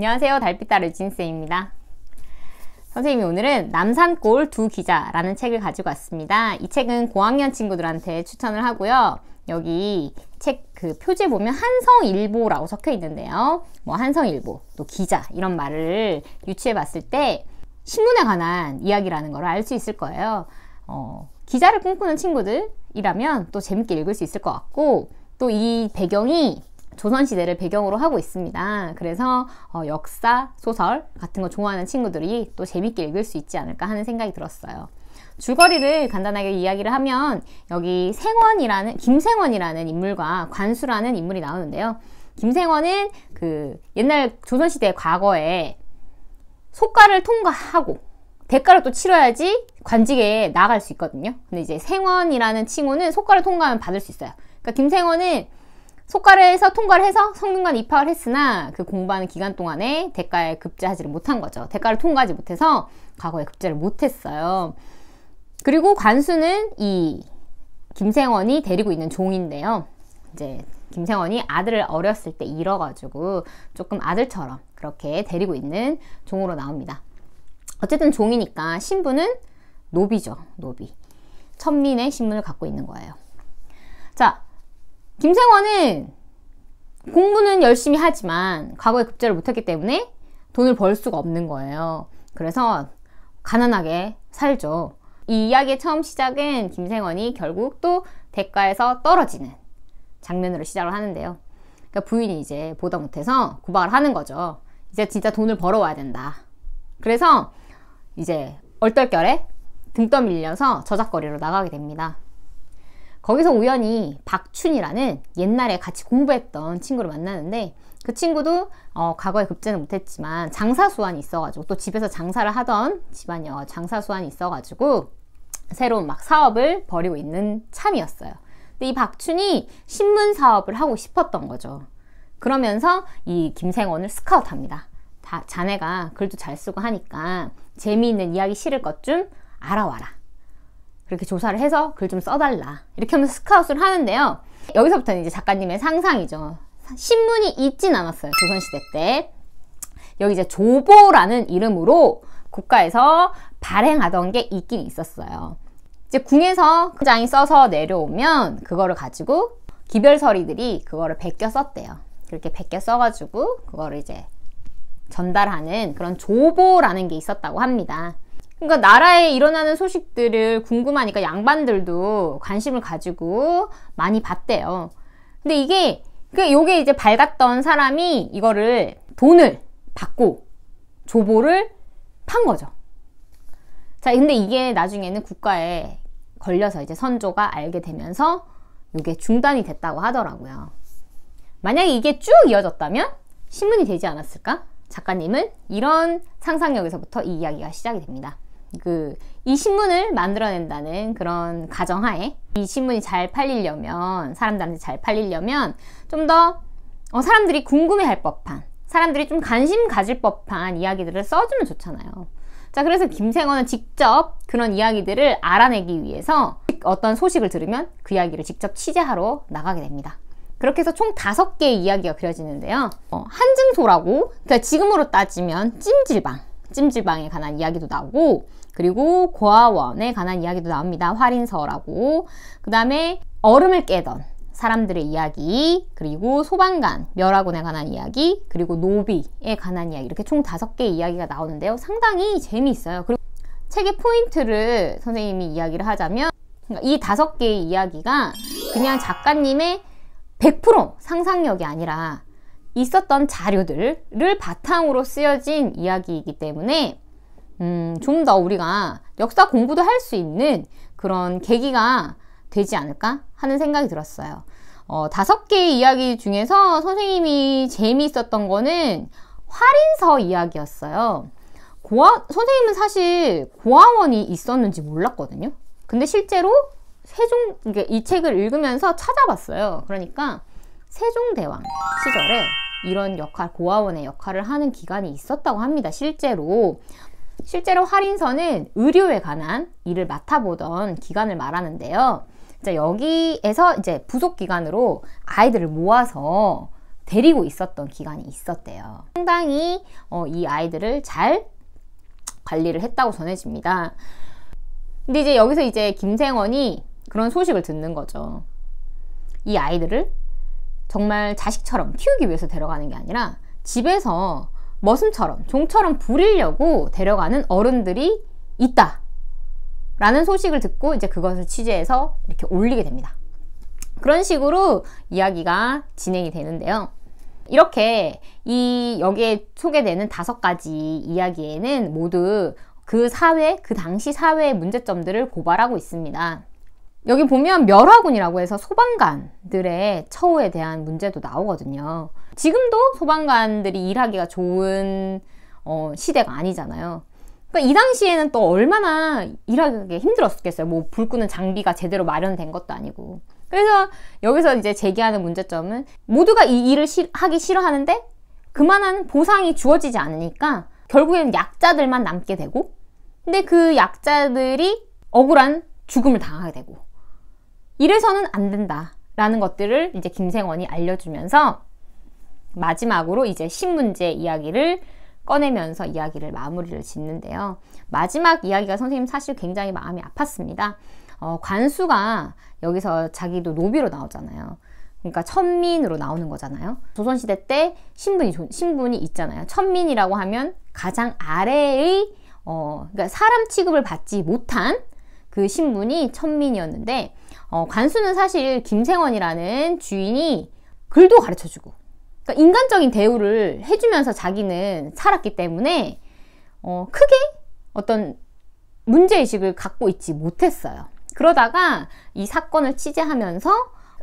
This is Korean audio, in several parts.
안녕하세요. 달빛달 유진쌤입니다. 선생님이 오늘은 남산골 두 기자라는 책을 가지고 왔습니다. 이 책은 고학년 친구들한테 추천을 하고요. 여기 책 그 표지에 보면 한성일보라고 적혀 있는데요. 뭐 한성일보, 또 기자 이런 말을 유추해 봤을 때 신문에 관한 이야기라는 걸 알 수 있을 거예요. 어, 기자를 꿈꾸는 친구들이라면 또 재밌게 읽을 수 있을 것 같고 또 이 배경이 조선시대를 배경으로 하고 있습니다. 그래서 어, 역사, 소설 같은 거 좋아하는 친구들이 또 재밌게 읽을 수 있지 않을까 하는 생각이 들었어요. 줄거리를 간단하게 이야기를 하면 여기 생원이라는 김생원이라는 인물과 관수라는 인물이 나오는데요. 김생원은 그 옛날 조선시대 과거에 속가를 통과하고 대가를 또 치러야지 관직에 나갈 수 있거든요. 근데 이제 생원이라는 칭호는 속가를 통과하면 받을 수 있어요. 그러니까 김생원은 속가를 해서 통과를 해서 성균관 입학을 했으나 그 공부하는 기간 동안에 대가에 급제하지를 못한 거죠. 대가를 통과하지 못해서 과거에 급제를 못했어요. 그리고 관수는 이 김생원이 데리고 있는 종인데요. 이제 김생원이 아들을 어렸을 때 잃어가지고 조금 아들처럼 그렇게 데리고 있는 종으로 나옵니다. 어쨌든 종이니까 신분은 노비죠. 노비. 천민의 신분을 갖고 있는 거예요. 자, 김생원은 공부는 열심히 하지만 과거에 급제를 못했기 때문에 돈을 벌 수가 없는 거예요. 그래서 가난하게 살죠. 이 이야기의 처음 시작은 김생원이 결국 또 대가에서 떨어지는 장면으로 시작을 하는데요. 그러니까 부인이 이제 보다 못해서 고박을 하는 거죠. 이제 진짜 돈을 벌어와야 된다. 그래서 이제 얼떨결에 등 떠밀려서 저작거리로 나가게 됩니다. 거기서 우연히 박춘이라는 옛날에 같이 공부했던 친구를 만나는데 그 친구도 어, 과거에 급제는 못했지만 장사 수환이 있어가지고 또 집에서 장사를 하던 집안여 이 장사 수환이 있어가지고 새로운 막 사업을 벌이고 있는 참이었어요. 근데 이 박춘이 신문 사업을 하고 싶었던 거죠. 그러면서 이 김생원을 스카웃합니다. 다, 자네가 글도 잘 쓰고 하니까 재미있는 이야기 실을 것 좀 알아와라. 그렇게 조사를 해서 글 좀 써달라 이렇게 하면 스카웃을 하는데요 여기서부터는 이제 작가님의 상상이죠 신문이 있진 않았어요 조선시대 때 여기 이제 조보라는 이름으로 국가에서 발행하던 게 있긴 있었어요 이제 궁에서 장이 써서 내려오면 그거를 가지고 기별서리들이 그거를 베껴 썼대요 그렇게 베껴 써가지고 그거를 이제 전달하는 그런 조보라는 게 있었다고 합니다 그러니까 나라에 일어나는 소식들을 궁금하니까 양반들도 관심을 가지고 많이 봤대요. 근데 이게 그 요게 이제 밝았던 사람이 이거를 돈을 받고 조보를 판 거죠. 자, 근데 이게 나중에는 국가에 걸려서 이제 선조가 알게 되면서 이게 중단이 됐다고 하더라고요. 만약에 이게 쭉 이어졌다면 신문이 되지 않았을까? 작가님은 이런 상상력에서부터 이 이야기가 시작이 됩니다. 그이 신문을 만들어낸다는 그런 가정하에 이 신문이 잘 팔리려면 사람들한테 잘 팔리려면 좀더 어, 사람들이 궁금해할 법한 사람들이 좀 관심 가질 법한 이야기들을 써주면 좋잖아요. 자, 그래서 김생원은 직접 그런 이야기들을 알아내기 위해서 어떤 소식을 들으면 그 이야기를 직접 취재하러 나가게 됩니다. 그렇게 해서 총 다섯 개의 이야기가 그려지는데요. 어, 한증소라고, 그러니까 지금으로 따지면 찜질방, 찜질방에 관한 이야기도 나오고, 그리고 고아원에 관한 이야기도 나옵니다. 활인서라고. 그 다음에 얼음을 깨던 사람들의 이야기, 그리고 소방관, 멸하군에 관한 이야기, 그리고 노비에 관한 이야기 이렇게 총 다섯 개의 이야기가 나오는데요. 상당히 재미있어요. 그리고 책의 포인트를 선생님이 이야기를 하자면 그러니까 이 다섯 개의 이야기가 그냥 작가님의 100% 상상력이 아니라 있었던 자료들을 바탕으로 쓰여진 이야기이기 때문에 음, 좀 더 우리가 역사 공부도 할 수 있는 그런 계기가 되지 않을까 하는 생각이 들었어요. 어, 다섯 개의 이야기 중에서 선생님이 재미있었던 거는 활인서 이야기였어요. 고아, 선생님은 사실 고아원이 있었는지 몰랐거든요. 근데 실제로 세종, 그러이 책을 읽으면서 찾아봤어요. 그러니까 세종대왕 시절에 이런 역할, 고아원의 역할을 하는 기간이 있었다고 합니다. 실제로. 실제로 할인서는 의료에 관한 일을 맡아보던 기관을 말하는데요. 자, 여기에서 이제 부속 기관으로 아이들을 모아서 데리고 있었던 기간이 있었대요. 상당히 어, 이 아이들을 잘 관리를 했다고 전해집니다. 근데 이제 여기서 이제 김생원이 그런 소식을 듣는 거죠. 이 아이들을 정말 자식처럼 키우기 위해서 데려가는 게 아니라 집에서 머슴처럼 종처럼 부리려고 데려가는 어른들이 있다 라는 소식을 듣고 이제 그것을 취재해서 이렇게 올리게 됩니다 그런 식으로 이야기가 진행이 되는데요 이렇게 이 여기에 소개되는 다섯 가지 이야기에는 모두 그 사회, 그 당시 사회의 문제점들을 고발하고 있습니다. 여기 보면 멸화군이라고 해서 소방관들의 처우에 대한 문제도 나오거든요. 지금도 소방관들이 일하기가 좋은 어, 시대가 아니잖아요. 그러니까 이 당시에는 또 얼마나 일하기 힘들었겠어요. 뭐불 끄는 장비가 제대로 마련된 것도 아니고. 그래서 여기서 이제 제기하는 문제점은 모두가 이 일을 시, 하기 싫어하는데 그만한 보상이 주어지지 않으니까 결국에는 약자들만 남게 되고 근데 그 약자들이 억울한 죽음을 당하게 되고 이래서는 안 된다라는 것들을 이제 김생원이 알려주면서 마지막으로 이제 신문제 이야기를 꺼내면서 이야기를 마무리를 짓는데요. 마지막 이야기가 선생님 사실 굉장히 마음이 아팠습니다. 어, 관수가 여기서 자기도 노비로 나오잖아요. 그러니까 천민으로 나오는 거잖아요. 조선시대 때 신분이, 신분이 있잖아요. 천민이라고 하면 가장 아래의, 어, 그러니까 사람 취급을 받지 못한 그 신분이 천민이었는데, 어, 관수는 사실 김생원이라는 주인이 글도 가르쳐 주고, 그러니까 인간적인 대우를 해주면서 자기는 살았기 때문에 어, 크게 어떤 문제의식을 갖고 있지 못했어요. 그러다가 이 사건을 취재하면서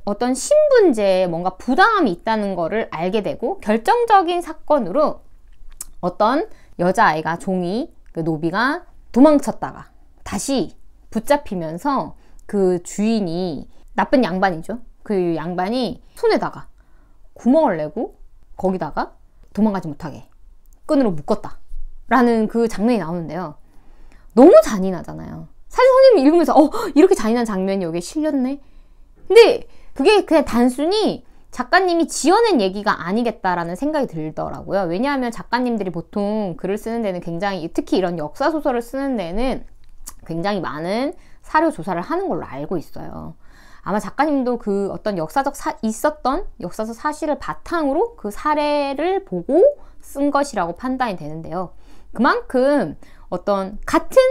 어떤 신분제에 뭔가 부담이 있다는 거를 알게 되고 결정적인 사건으로 어떤 여자아이가 종이 그 노비가 도망쳤다가 다시 붙잡히면서 그 주인이 나쁜 양반이죠. 그 양반이 손에다가 구멍을 내고 거기다가 도망가지 못하게 끈으로 묶었다. 라는 그 장면이 나오는데요. 너무 잔인하잖아요. 사실 선생님이 읽으면서, 어, 이렇게 잔인한 장면이 여기에 실렸네? 근데 그게 그냥 단순히 작가님이 지어낸 얘기가 아니겠다라는 생각이 들더라고요. 왜냐하면 작가님들이 보통 글을 쓰는 데는 굉장히, 특히 이런 역사소설을 쓰는 데는 굉장히 많은 사료 조사를 하는 걸로 알고 있어요. 아마 작가님도 그 어떤 역사적 사, 있었던 역사적 사실을 바탕으로 그 사례를 보고 쓴 것이라고 판단이 되는데요. 그만큼 어떤 같은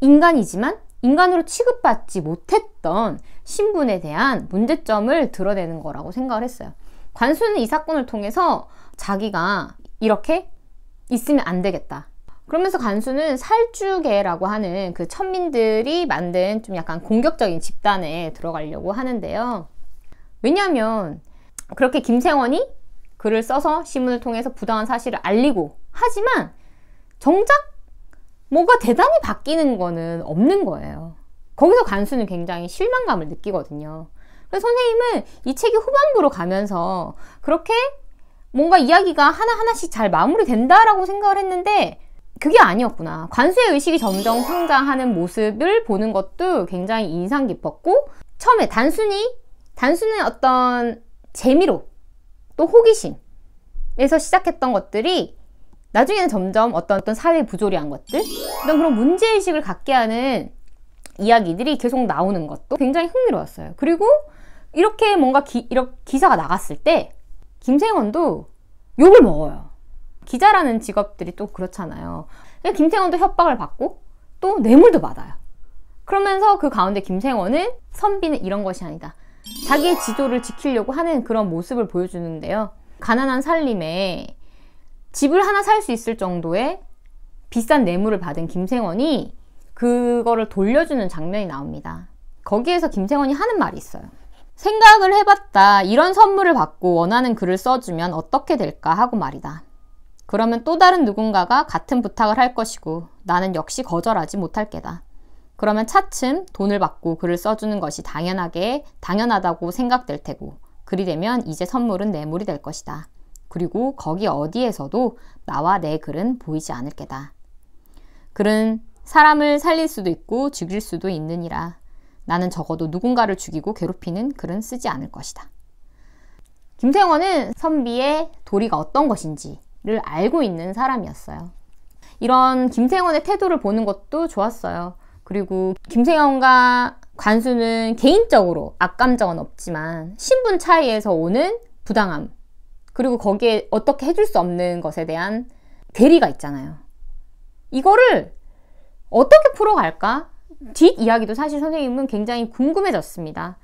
인간이지만 인간으로 취급받지 못했던 신분에 대한 문제점을 드러내는 거라고 생각을 했어요. 관수는 이 사건을 통해서 자기가 이렇게 있으면 안 되겠다. 그러면서 간수는 살주계라고 하는 그 천민들이 만든 좀 약간 공격적인 집단에 들어가려고 하는데요. 왜냐하면 그렇게 김생원이 글을 써서 신문을 통해서 부당한 사실을 알리고 하지만 정작 뭐가 대단히 바뀌는 거는 없는 거예요. 거기서 간수는 굉장히 실망감을 느끼거든요. 그래서 선생님은 이 책이 후반부로 가면서 그렇게 뭔가 이야기가 하나하나씩 잘 마무리된다라고 생각을 했는데 그게 아니었구나. 관세 의식이 점점 성장하는 모습을 보는 것도 굉장히 인상 깊었고 처음에 단순히 단순히 어떤 재미로 또 호기심에서 시작했던 것들이 나중에는 점점 어떤 어떤 사회 부조리한 것들 이런 그런 문제의식을 갖게 하는 이야기들이 계속 나오는 것도 굉장히 흥미로웠어요. 그리고 이렇게 뭔가 기, 이렇게 기사가 나갔을 때 김생원도 욕을 먹어요. 기자라는 직업들이 또 그렇잖아요. 김태원도 협박을 받고 또 뇌물도 받아요. 그러면서 그 가운데 김생원은 선비는 이런 것이 아니다. 자기의 지도를 지키려고 하는 그런 모습을 보여주는데요. 가난한 살림에 집을 하나 살 수 있을 정도의 비싼 뇌물을 받은 김생원이 그거를 돌려주는 장면이 나옵니다. 거기에서 김생원이 하는 말이 있어요. 생각을 해봤다. 이런 선물을 받고 원하는 글을 써주면 어떻게 될까 하고 말이다. 그러면 또 다른 누군가가 같은 부탁을 할 것이고 나는 역시 거절하지 못할 게다. 그러면 차츰 돈을 받고 글을 써주는 것이 당연하게 당연하다고 생각될 테고 그리 되면 이제 선물은 내물이될 것이다. 그리고 거기 어디에서도 나와 내 글은 보이지 않을 게다. 글은 사람을 살릴 수도 있고 죽일 수도 있느니라. 나는 적어도 누군가를 죽이고 괴롭히는 글은 쓰지 않을 것이다. 김태원은 선비의 도리가 어떤 것인지 를 알고 있는 사람이었어요. 이런 김생원의 태도를 보는 것도 좋았어요. 그리고 김생원과 관수는 개인적으로 악감정은 없지만 신분 차이에서 오는 부당함 그리고 거기에 어떻게 해줄 수 없는 것에 대한 대리가 있잖아요. 이거를 어떻게 풀어갈까? 뒷 이야기도 사실 선생님은 굉장히 궁금해졌습니다.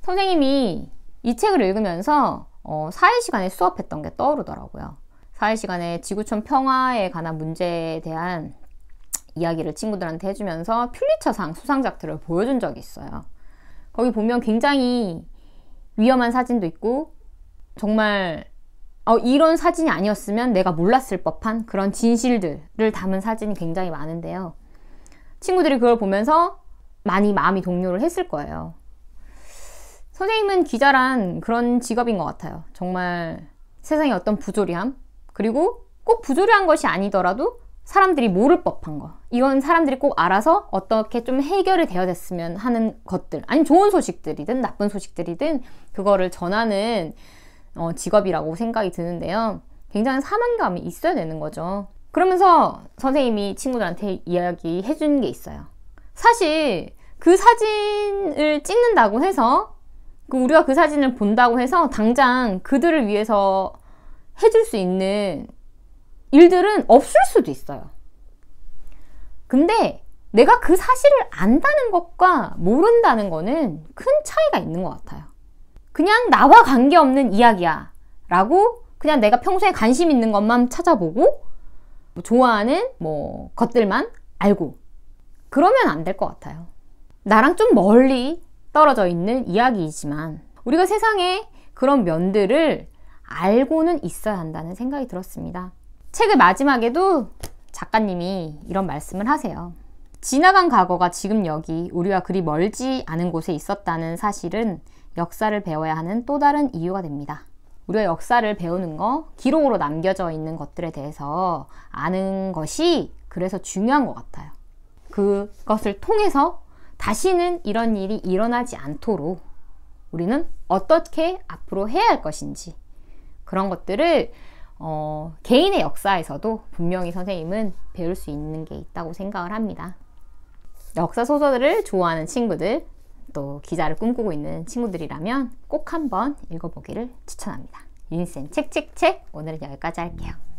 선생님이 이 책을 읽으면서 어, 사회 시간에 수업했던 게 떠오르더라고요. 사회 시간에 지구촌 평화에 관한 문제에 대한 이야기를 친구들한테 해주면서 퓰리처상 수상작들을 보여준 적이 있어요. 거기 보면 굉장히 위험한 사진도 있고 정말 어, 이런 사진이 아니었으면 내가 몰랐을 법한 그런 진실들을 담은 사진이 굉장히 많은데요. 친구들이 그걸 보면서 많이 마음이 동요를 했을 거예요. 선생님은 기자란 그런 직업인 것 같아요. 정말 세상에 어떤 부조리함, 그리고 꼭 부조리한 것이 아니더라도 사람들이 모를 법한 거. 이건 사람들이 꼭 알아서 어떻게 좀 해결이 되어 됐으면 하는 것들. 아니 좋은 소식들이든 나쁜 소식들이든 그거를 전하는 어, 직업이라고 생각이 드는데요. 굉장히 사명감이 있어야 되는 거죠. 그러면서 선생님이 친구들한테 이야기해 주는게 있어요. 사실 그 사진을 찍는다고 해서 그 우리가 그 사진을 본다고 해서 당장 그들을 위해서 해줄 수 있는 일들은 없을 수도 있어요. 근데 내가 그 사실을 안다는 것과 모른다는 거는 큰 차이가 있는 것 같아요. 그냥 나와 관계없는 이야기야. 라고 그냥 내가 평소에 관심 있는 것만 찾아보고 뭐 좋아하는 뭐 것들만 알고 그러면 안 될 것 같아요. 나랑 좀 멀리 떨어져 있는 이야기이지만 우리가 세상에 그런 면들을 알고는 있어야 한다는 생각이 들었습니다. 책의 마지막에도 작가님이 이런 말씀을 하세요. 지나간 과거가 지금 여기 우리와 그리 멀지 않은 곳에 있었다는 사실은 역사를 배워야 하는 또 다른 이유가 됩니다. 우리가 역사를 배우는 거, 기록으로 남겨져 있는 것들에 대해서 아는 것이 그래서 중요한 것 같아요. 그것을 통해서 다시는 이런 일이 일어나지 않도록 우리는 어떻게 앞으로 해야 할 것인지 그런 것들을 어, 개인의 역사에서도 분명히 선생님은 배울 수 있는 게 있다고 생각을 합니다. 역사 소설을 좋아하는 친구들, 또 기자를 꿈꾸고 있는 친구들이라면 꼭 한번 읽어보기를 추천합니다. 윤쌤 책책책 오늘은 여기까지 할게요.